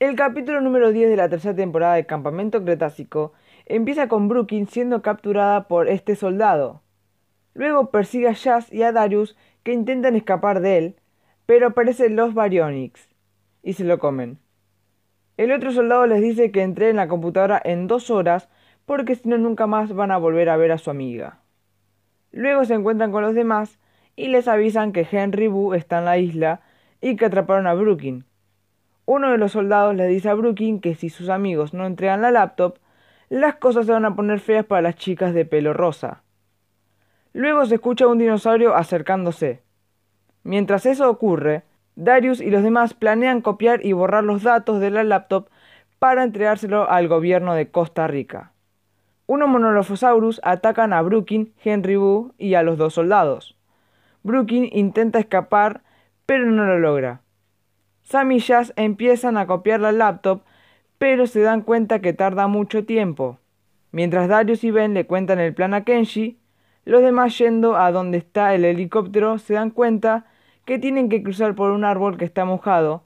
El capítulo número 10 de la tercera temporada de Campamento Cretácico empieza con Brooklyn siendo capturada por este soldado. Luego persigue a Jazz y a Darius que intentan escapar de él, pero aparecen los Baryonyx y se lo comen. El otro soldado les dice que entre en la computadora en dos horas porque si no nunca más van a volver a ver a su amiga. Luego se encuentran con los demás y les avisan que Henry Boo está en la isla y que atraparon a Brooklyn, uno de los soldados le dice a Brooklyn que si sus amigos no entregan la laptop, las cosas se van a poner feas para las chicas de pelo rosa. Luego se escucha un dinosaurio acercándose. Mientras eso ocurre, Darius y los demás planean copiar y borrar los datos de la laptop para entregárselo al gobierno de Costa Rica. Unos monolofosaurus atacan a Brooklyn, Henry Wu y a los dos soldados. Brooklyn intenta escapar, pero no lo logra. Sam y empiezan a copiar la laptop, pero se dan cuenta que tarda mucho tiempo. Mientras Darius y Ben le cuentan el plan a Kenji, los demás yendo a donde está el helicóptero se dan cuenta que tienen que cruzar por un árbol que está mojado.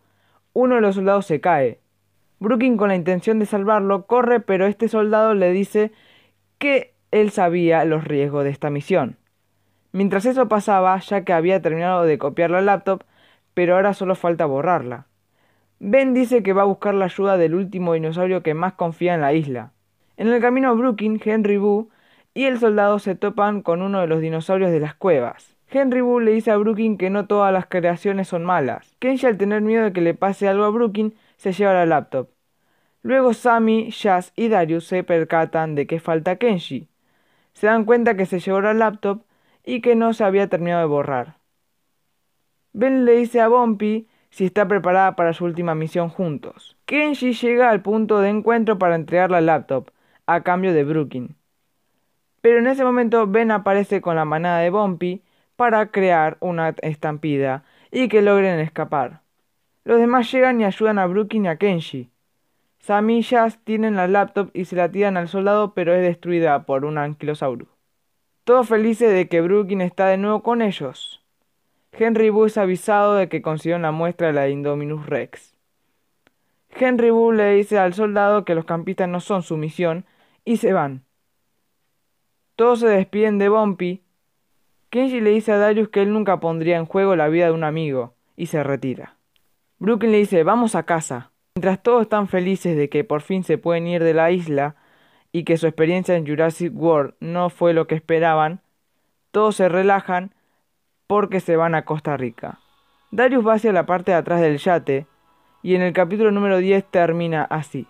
Uno de los soldados se cae. Brooking con la intención de salvarlo corre, pero este soldado le dice que él sabía los riesgos de esta misión. Mientras eso pasaba, ya que había terminado de copiar la laptop, pero ahora solo falta borrarla. Ben dice que va a buscar la ayuda del último dinosaurio que más confía en la isla. En el camino a Brooklyn, Henry Boo y el soldado se topan con uno de los dinosaurios de las cuevas. Henry Boo le dice a Brooklyn que no todas las creaciones son malas. Kenji al tener miedo de que le pase algo a Brooklyn se lleva la laptop. Luego Sammy, Jazz y Darius se percatan de que falta Kenji. Se dan cuenta que se llevó la laptop y que no se había terminado de borrar. Ben le dice a Bumpy si está preparada para su última misión juntos. Kenji llega al punto de encuentro para entregar la laptop, a cambio de Brooklyn. Pero en ese momento Ben aparece con la manada de Bumpy para crear una estampida y que logren escapar. Los demás llegan y ayudan a Brooklyn y a Kenji. Samillas y Jazz tienen la laptop y se la tiran al soldado pero es destruida por un anquilosaurus. Todos felices de que Brooklyn está de nuevo con ellos. Henry Boo es avisado de que consiguió la muestra de la Indominus Rex. Henry Boo le dice al soldado que los campistas no son su misión y se van. Todos se despiden de Bumpy. Kenji le dice a Darius que él nunca pondría en juego la vida de un amigo y se retira. Brooklyn le dice, vamos a casa. Mientras todos están felices de que por fin se pueden ir de la isla y que su experiencia en Jurassic World no fue lo que esperaban, todos se relajan porque se van a Costa Rica. Darius va hacia la parte de atrás del yate y en el capítulo número 10 termina así.